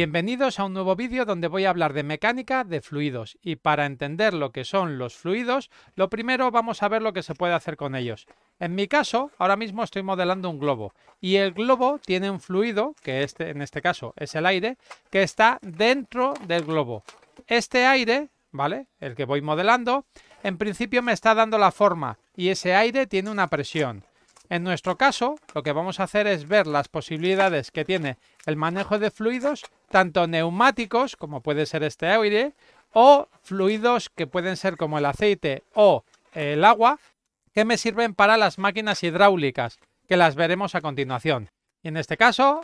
Bienvenidos a un nuevo vídeo donde voy a hablar de mecánica de fluidos y para entender lo que son los fluidos, lo primero vamos a ver lo que se puede hacer con ellos. En mi caso, ahora mismo estoy modelando un globo y el globo tiene un fluido, que este, en este caso es el aire, que está dentro del globo. Este aire, ¿vale? El que voy modelando, en principio me está dando la forma y ese aire tiene una presión. En nuestro caso, lo que vamos a hacer es ver las posibilidades que tiene el manejo de fluidos, tanto neumáticos, como puede ser este aire, o fluidos que pueden ser como el aceite o el agua, que me sirven para las máquinas hidráulicas, que las veremos a continuación. Y en este caso,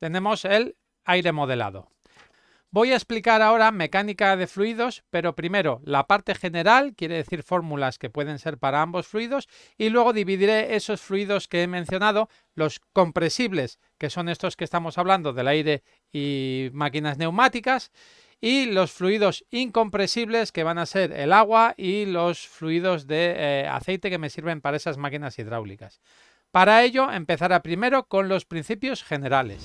tenemos el aire modelado. Voy a explicar ahora mecánica de fluidos, pero primero la parte general, quiere decir fórmulas que pueden ser para ambos fluidos, y luego dividiré esos fluidos que he mencionado, los compresibles, que son estos que estamos hablando del aire y máquinas neumáticas, y los fluidos incompresibles que van a ser el agua y los fluidos de eh, aceite que me sirven para esas máquinas hidráulicas. Para ello empezará primero con los principios generales.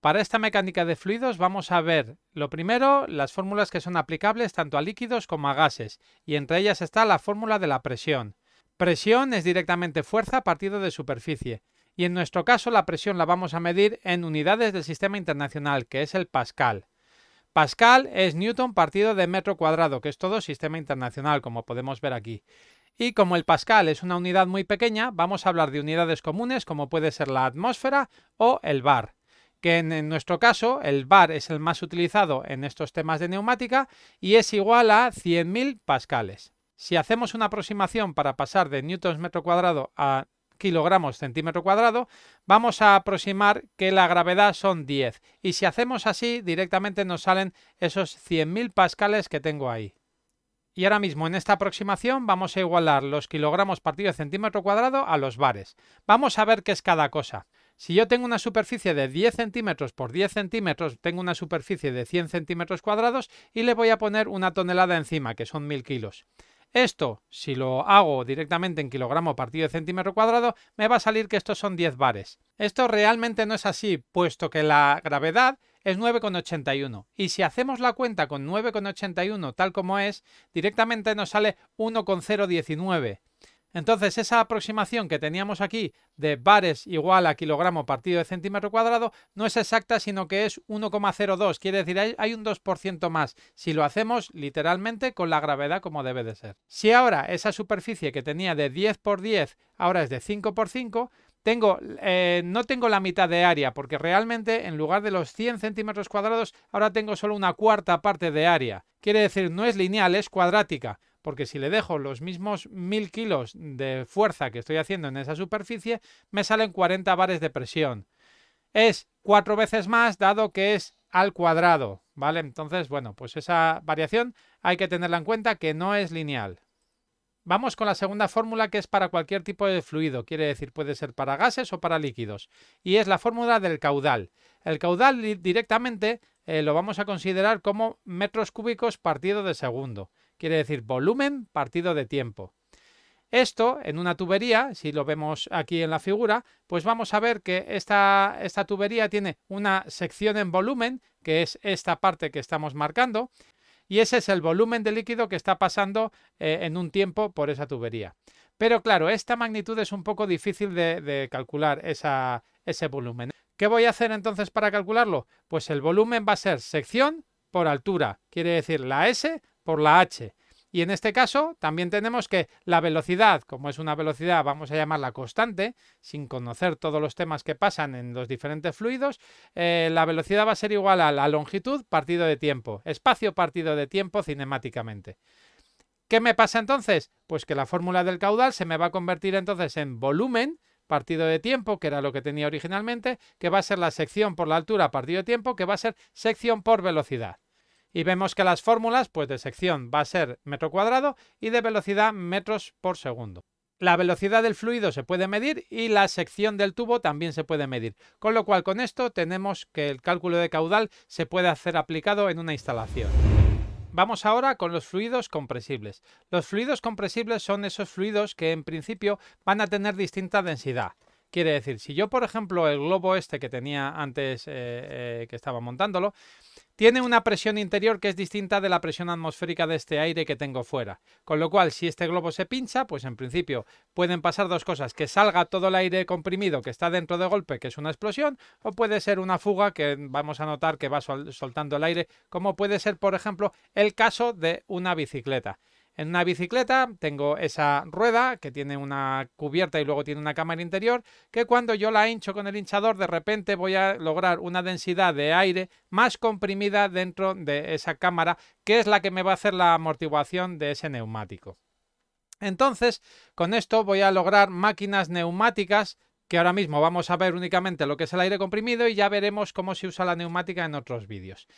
Para esta mecánica de fluidos vamos a ver, lo primero, las fórmulas que son aplicables tanto a líquidos como a gases, y entre ellas está la fórmula de la presión. Presión es directamente fuerza partido de superficie, y en nuestro caso la presión la vamos a medir en unidades del sistema internacional, que es el pascal. Pascal es newton partido de metro cuadrado, que es todo sistema internacional, como podemos ver aquí. Y como el pascal es una unidad muy pequeña, vamos a hablar de unidades comunes como puede ser la atmósfera o el bar que en, nuestro caso el bar es el más utilizado en estos temas de neumática y es igual a 100.000 pascales. Si hacemos una aproximación para pasar de newtons metro cuadrado a kilogramos centímetro cuadrado, vamos a aproximar que la gravedad son 10 y si hacemos así directamente nos salen esos 100.000 pascales que tengo ahí. Y ahora mismo en esta aproximación vamos a igualar los kilogramos partido de centímetro cuadrado a los bares. Vamos a ver qué es cada cosa. Si yo tengo una superficie de 10 centímetros por 10 centímetros, tengo una superficie de 100 centímetros cuadrados y le voy a poner una tonelada encima, que son 1000 kilos. Esto, si lo hago directamente en kilogramo partido de centímetro cuadrado, me va a salir que estos son 10 bares. Esto realmente no es así, puesto que la gravedad es 9,81. Y si hacemos la cuenta con 9,81 tal como es, directamente nos sale 1,019. Entonces esa aproximación que teníamos aquí de bares igual a kilogramo partido de centímetro cuadrado no es exacta sino que es 1,02, quiere decir hay un 2% más si lo hacemos literalmente con la gravedad como debe de ser. Si ahora esa superficie que tenía de 10 por 10 ahora es de 5 por 5, tengo, eh, no tengo la mitad de área, porque realmente en lugar de los 100 centímetros cuadrados, ahora tengo solo una cuarta parte de área. Quiere decir, no es lineal, es cuadrática porque si le dejo los mismos 1000 kilos de fuerza que estoy haciendo en esa superficie, me salen 40 bares de presión. Es cuatro veces más, dado que es al cuadrado, ¿vale? Entonces, bueno, pues esa variación hay que tenerla en cuenta que no es lineal. Vamos con la segunda fórmula que es para cualquier tipo de fluido, quiere decir puede ser para gases o para líquidos, y es la fórmula del caudal. El caudal directamente eh, lo vamos a considerar como metros cúbicos partido de segundo quiere decir volumen partido de tiempo. Esto en una tubería, si lo vemos aquí en la figura, pues vamos a ver que esta, esta tubería tiene una sección en volumen, que es esta parte que estamos marcando, y ese es el volumen de líquido que está pasando eh, en un tiempo por esa tubería. Pero claro, esta magnitud es un poco difícil de, calcular ese volumen. ¿Qué voy a hacer entonces para calcularlo? Pues el volumen va a ser sección por altura, quiere decir la S por la h. Y en este caso también tenemos que la velocidad, como es una velocidad, vamos a llamarla constante, sin conocer todos los temas que pasan en los diferentes fluidos, eh, la velocidad va a ser igual a la longitud partido de tiempo, espacio partido de tiempo cinemáticamente. ¿Qué me pasa entonces? Pues que la fórmula del caudal se me va a convertir entonces en volumen partido de tiempo, que era lo que tenía originalmente, que va a ser la sección por la altura partido de tiempo, que va a ser sección por velocidad y vemos que las fórmulas pues de sección va a ser metro cuadrado y de velocidad metros por segundo. La velocidad del fluido se puede medir y la sección del tubo también se puede medir, con lo cual con esto tenemos que el cálculo de caudal se puede hacer aplicado en una instalación. Vamos ahora con los fluidos compresibles. Los fluidos compresibles son esos fluidos que en principio van a tener distinta densidad. Quiere decir, si yo, por ejemplo, el globo este que tenía antes eh, eh, que estaba montándolo, tiene una presión interior que es distinta de la presión atmosférica de este aire que tengo fuera. Con lo cual, si este globo se pincha, pues en principio pueden pasar dos cosas, que salga todo el aire comprimido que está dentro de golpe, que es una explosión, o puede ser una fuga que vamos a notar que va soltando el aire, como puede ser, por ejemplo, el caso de una bicicleta. En una bicicleta tengo esa rueda que tiene una cubierta y luego tiene una cámara interior, que cuando yo la hincho con el hinchador de repente voy a lograr una densidad de aire más comprimida dentro de esa cámara, que es la que me va a hacer la amortiguación de ese neumático. Entonces, con esto voy a lograr máquinas neumáticas que ahora mismo vamos a ver únicamente lo que es el aire comprimido y ya veremos cómo se usa la neumática en otros vídeos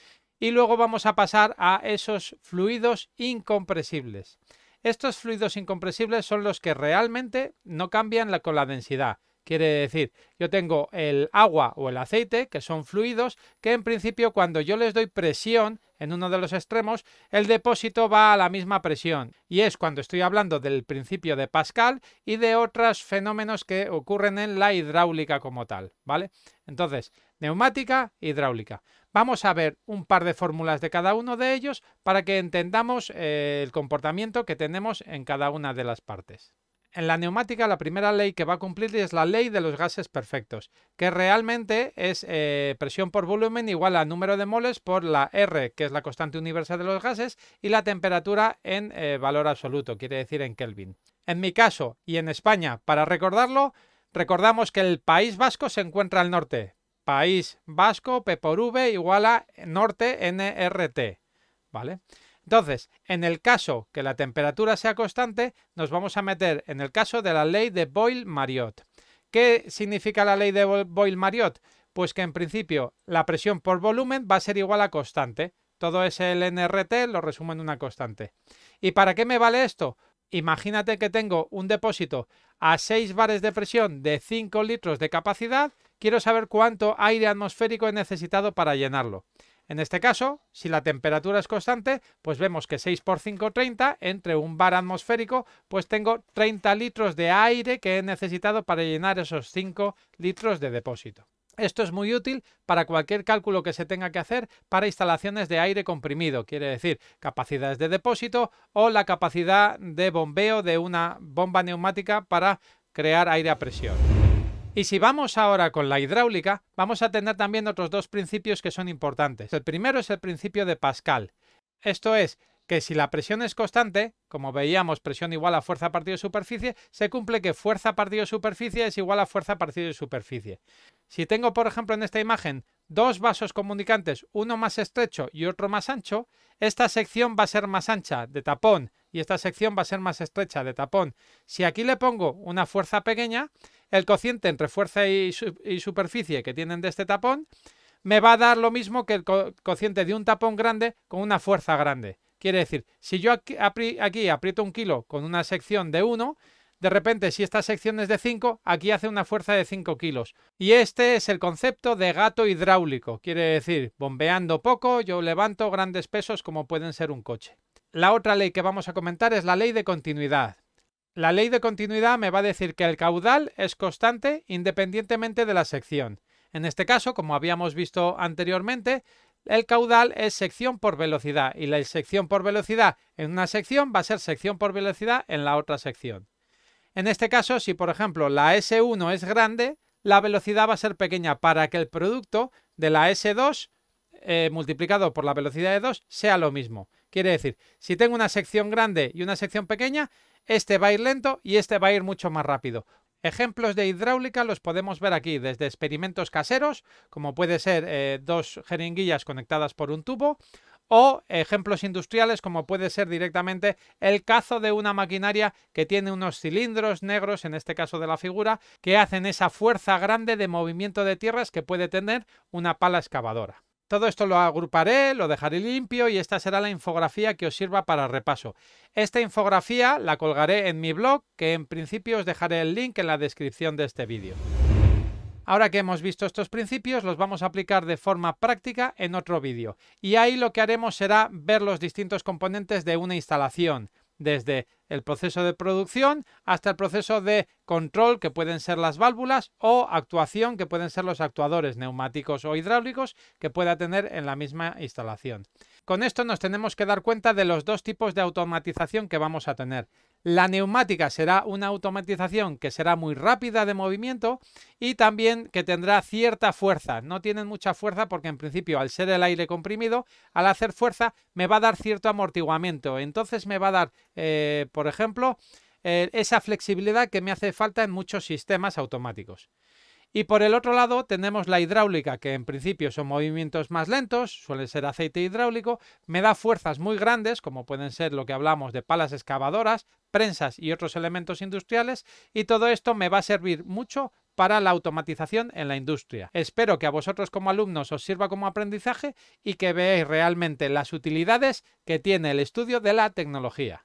y luego vamos a pasar a esos fluidos incompresibles. Estos fluidos incompresibles son los que realmente no cambian la, con la densidad. Quiere decir, yo tengo el agua o el aceite, que son fluidos, que en principio cuando yo les doy presión en uno de los extremos, el depósito va a la misma presión. Y es cuando estoy hablando del principio de Pascal y de otros fenómenos que ocurren en la hidráulica como tal, ¿vale? Entonces, neumática, hidráulica. Vamos a ver un par de fórmulas de cada uno de ellos para que entendamos eh, el comportamiento que tenemos en cada una de las partes. En la neumática la primera ley que va a cumplir es la ley de los gases perfectos, que realmente es eh, presión por volumen igual a número de moles por la R, que es la constante universal de los gases, y la temperatura en eh, valor absoluto, quiere decir en Kelvin. En mi caso y en España, para recordarlo, recordamos que el País Vasco se encuentra al norte, País Vasco, P por V igual a norte NRT. ¿Vale? Entonces, en el caso que la temperatura sea constante, nos vamos a meter en el caso de la ley de Boyle-Mariot. ¿Qué significa la ley de Boyle-Mariot? Pues que en principio la presión por volumen va a ser igual a constante. Todo es el NRT, lo resumo en una constante. ¿Y para qué me vale esto? Imagínate que tengo un depósito a 6 bares de presión de 5 litros de capacidad quiero saber cuánto aire atmosférico he necesitado para llenarlo. En este caso, si la temperatura es constante, pues vemos que 6 por 5, 30, entre un bar atmosférico, pues tengo 30 litros de aire que he necesitado para llenar esos 5 litros de depósito. Esto es muy útil para cualquier cálculo que se tenga que hacer para instalaciones de aire comprimido, quiere decir capacidades de depósito o la capacidad de bombeo de una bomba neumática para crear aire a presión. Y si vamos ahora con la hidráulica, vamos a tener también otros dos principios que son importantes. El primero es el principio de Pascal. Esto es que si la presión es constante, como veíamos, presión igual a fuerza partido superficie, se cumple que fuerza partido superficie es igual a fuerza partido superficie. Si tengo, por ejemplo, en esta imagen dos vasos comunicantes, uno más estrecho y otro más ancho, esta sección va a ser más ancha de tapón y esta sección va a ser más estrecha de tapón. Si aquí le pongo una fuerza pequeña, el cociente entre fuerza y, superficie que tienen de este tapón me va a dar lo mismo que el cociente de un tapón grande con una fuerza grande. Quiere decir, si yo aquí, aquí aprieto un kilo con una sección de 1, de repente, si esta sección es de 5, aquí hace una fuerza de 5 kilos. Y este es el concepto de gato hidráulico. Quiere decir, bombeando poco, yo levanto grandes pesos como pueden ser un coche. La otra ley que vamos a comentar es la ley de continuidad. La ley de continuidad me va a decir que el caudal es constante independientemente de la sección. En este caso, como habíamos visto anteriormente, el caudal es sección por velocidad y la sección por velocidad en una sección va a ser sección por velocidad en la otra sección. En este caso, si por ejemplo la S1 es grande, la velocidad va a ser pequeña para que el producto de la S2 eh, multiplicado por la velocidad de 2 sea lo mismo. Quiere decir, si tengo una sección grande y una sección pequeña, este va a ir lento y este va a ir mucho más rápido. Ejemplos de hidráulica los podemos ver aquí, desde experimentos caseros, como puede ser eh, dos jeringuillas conectadas por un tubo, o ejemplos industriales como puede ser directamente el cazo de una maquinaria que tiene unos cilindros negros, en este caso de la figura, que hacen esa fuerza grande de movimiento de tierras que puede tener una pala excavadora. Todo esto lo agruparé, lo dejaré limpio y esta será la infografía que os sirva para repaso. Esta infografía la colgaré en mi blog, que en principio os dejaré el link en la descripción de este vídeo. Ahora que hemos visto estos principios, los vamos a aplicar de forma práctica en otro vídeo. Y ahí lo que haremos será ver los distintos componentes de una instalación, desde el proceso de producción hasta el proceso de control, que pueden ser las válvulas, o actuación, que pueden ser los actuadores neumáticos o hidráulicos que pueda tener en la misma instalación. Con esto nos tenemos que dar cuenta de los dos tipos de automatización que vamos a tener. La neumática será una automatización que será muy rápida de movimiento y también que tendrá cierta fuerza. No tienen mucha fuerza porque en principio al ser el aire comprimido, al hacer fuerza me va a dar cierto amortiguamiento. Entonces me va a dar, eh, por ejemplo, eh, esa flexibilidad que me hace falta en muchos sistemas automáticos. Y por el otro lado tenemos la hidráulica, que en principio son movimientos más lentos, suele ser aceite hidráulico, me da fuerzas muy grandes, como pueden ser lo que hablamos de palas excavadoras, prensas y otros elementos industriales, y todo esto me va a servir mucho para la automatización en la industria. Espero que a vosotros como alumnos os sirva como aprendizaje y que veáis realmente las utilidades que tiene el estudio de la tecnología.